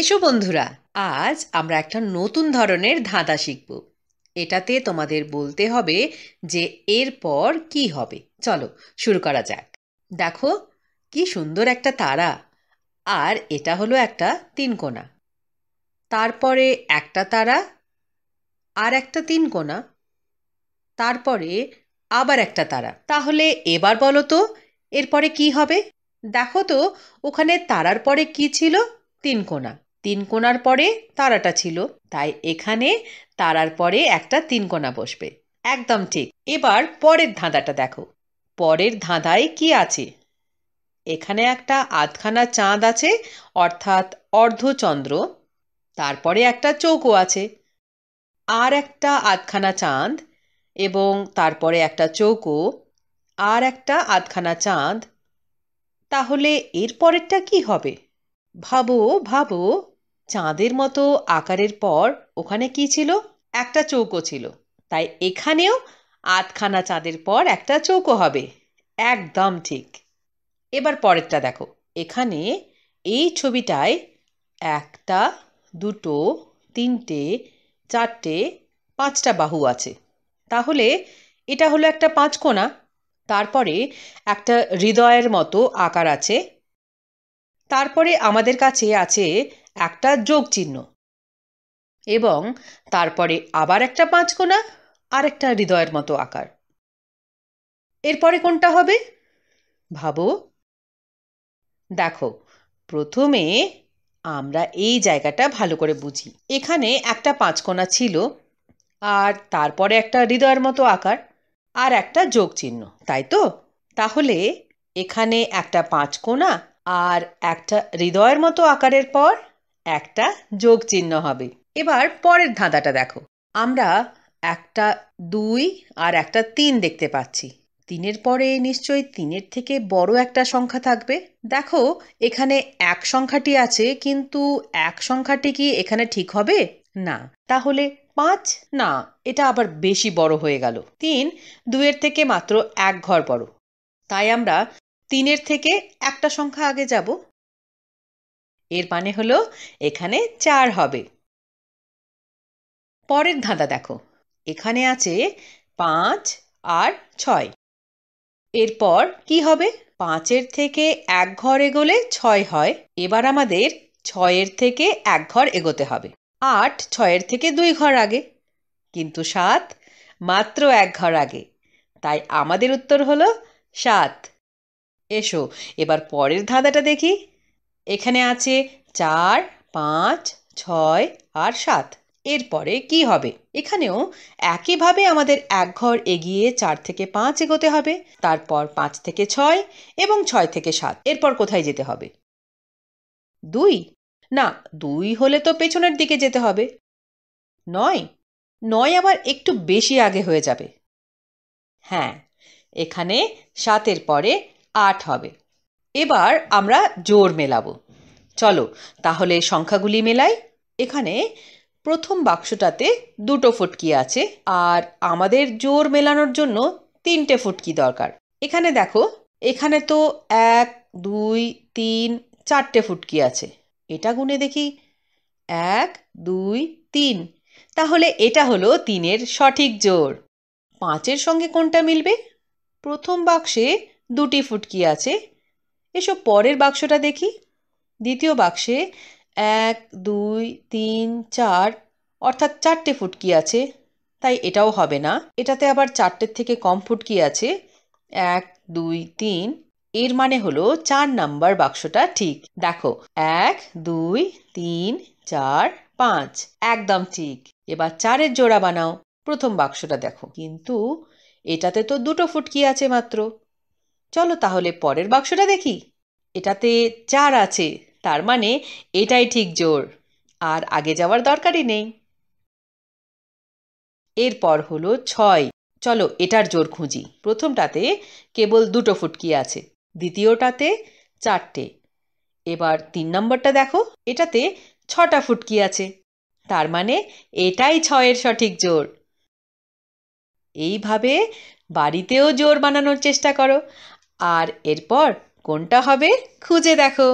এসো বন্ধুরা আজ আমরা একটা নতুন ধরনের ধাঁধা শিখব এটাতে তোমাদের বলতে হবে যে এরপর কি হবে চলো শুরু করা যাক দেখো কি সুন্দর একটা তারা আর এটা হলো একটা তিনকোনা তারপরে একটা তারা আর একটা তিনকোনা তারপরে আবার একটা তারা তাহলে এবার বলো তো এরপরে কি হবে দেখো তো ওখানে তারার পরে কি ছিল তিনকোনা তিনকোনার পরে তারাটা ছিল তাই এখানে তারার পরে একটা তিনকোনা বসবে একদম ঠিক এবার পরের ধাঁধাটা দেখো পরের ধাঁধায় কি আছে এখানে একটা আধখানা চাঁদ আছে অর্থাৎ অর্ধচন্দ্র তারপরে একটা চৌকো আছে আর একটা আধখানা চাঁদ এবং তারপরে একটা চৌকো আর একটা আধখানা চাঁদ তাহলে এর পরেরটা কি হবে ভাবো ভাবো চাঁদের মতো আকারের পর ওখানে কি ছিল একটা চৌকো ছিল তাই এখানেও আধখানা চাঁদের পর একটা চৌকো হবে একদম ঠিক এবার পরেরটা দেখো এখানে এই ছবিটায় একটা দুটো তিনটে চারটে পাঁচটা বাহু আছে তাহলে এটা হলো একটা পাঁচকোনা তারপরে একটা হৃদয়ের মতো আকার আছে তারপরে আমাদের কাছে আছে একটা যোগ চিহ্ন এবং তারপরে আবার একটা পাঁচকোনা আর একটা হৃদয়ের মতো আকার এরপরে কোনটা হবে ভাবো দেখো প্রথমে আমরা এই জায়গাটা ভালো করে বুঝি এখানে একটা পাঁচকোনা ছিল আর তারপরে একটা হৃদয়ের মতো আকার আর একটা যোগ চিহ্ন তাই তো তাহলে এখানে একটা পাঁচকোনা আর একটা হৃদয়ের মতো আকারের পর একটা যোগ চিহ্ন হবে এবার পরের ধাঁধাটা দেখো আমরা একটা দুই আর একটা তিন দেখতে পাচ্ছি তিনের পরে নিশ্চয়ই তিনের থেকে বড় একটা সংখ্যা থাকবে দেখো এখানে এক সংখ্যাটি আছে কিন্তু এক সংখ্যাটি কি এখানে ঠিক হবে না তাহলে পাঁচ না এটা আবার বেশি বড় হয়ে গেল তিন দুয়ের থেকে মাত্র এক ঘর বড় তাই আমরা তিনের থেকে একটা সংখ্যা আগে যাব এর মানে হলো এখানে চার হবে পরের ধাঁধা দেখো এখানে আছে পাঁচ আর ছয় এরপর কি হবে পাঁচের থেকে এক ঘর এগোলে ছয় হয় এবার আমাদের ছয়ের থেকে এক ঘর এগোতে হবে আট ছয়ের থেকে দুই ঘর আগে কিন্তু সাত মাত্র এক ঘর আগে তাই আমাদের উত্তর হলো সাত এসো এবার পরের ধাঁধাটা দেখি এখানে আছে চার পাঁচ ছয় আর সাত এরপরে কি হবে এখানেও একইভাবে আমাদের এক ঘর এগিয়ে চার থেকে পাঁচ এগোতে হবে তারপর পাঁচ থেকে ছয় এবং ছয় থেকে সাত এরপর কোথায় যেতে হবে দুই না দুই হলে তো পেছনের দিকে যেতে হবে নয় নয় আবার একটু বেশি আগে হয়ে যাবে হ্যাঁ এখানে সাতের পরে আট হবে এবার আমরা জোর মেলাবো চলো তাহলে সংখ্যাগুলি মেলাই এখানে প্রথম বাক্সটাতে দুটো ফুটকি আছে আর আমাদের জোর মেলানোর জন্য তিনটে ফুটকি দরকার এখানে দেখো এখানে তো এক দুই তিন চারটে ফুটকি আছে এটা গুনে দেখি এক দুই তিন তাহলে এটা হলো তিনের সঠিক জোর পাঁচের সঙ্গে কোনটা মিলবে প্রথম বাক্সে দুটি ফুটকি আছে এসব পরের বাক্সটা দেখি দ্বিতীয় বাক্সে এক দুই তিন চার অর্থাৎ চারটে ফুটকি আছে তাই এটাও হবে না এটাতে আবার চারটের থেকে কম ফুটকি আছে এক দুই তিন এর মানে হলো চার নাম্বার বাক্সটা ঠিক দেখো এক দুই তিন চার পাঁচ একদম ঠিক এবার চারের জোড়া বানাও প্রথম বাক্সটা দেখো কিন্তু এটাতে তো দুটো ফুটকি আছে মাত্র চলো তাহলে পরের বাক্সটা দেখি এটাতে চার আছে তার মানে এটাই ঠিক জোর আর আগে যাওয়ার দরকারই নেই এরপর হলো ছয় চলো এটার জোর খুঁজি প্রথমটাতে কেবল দুটো ফুটকি আছে দ্বিতীয়টাতে চারটে এবার তিন নম্বরটা দেখো এটাতে ছটা ফুটকি আছে তার মানে এটাই ছয়ের সঠিক জোর এইভাবে বাড়িতেও জোর বানানোর চেষ্টা করো আর এরপর কোনটা হবে খুঁজে দেখো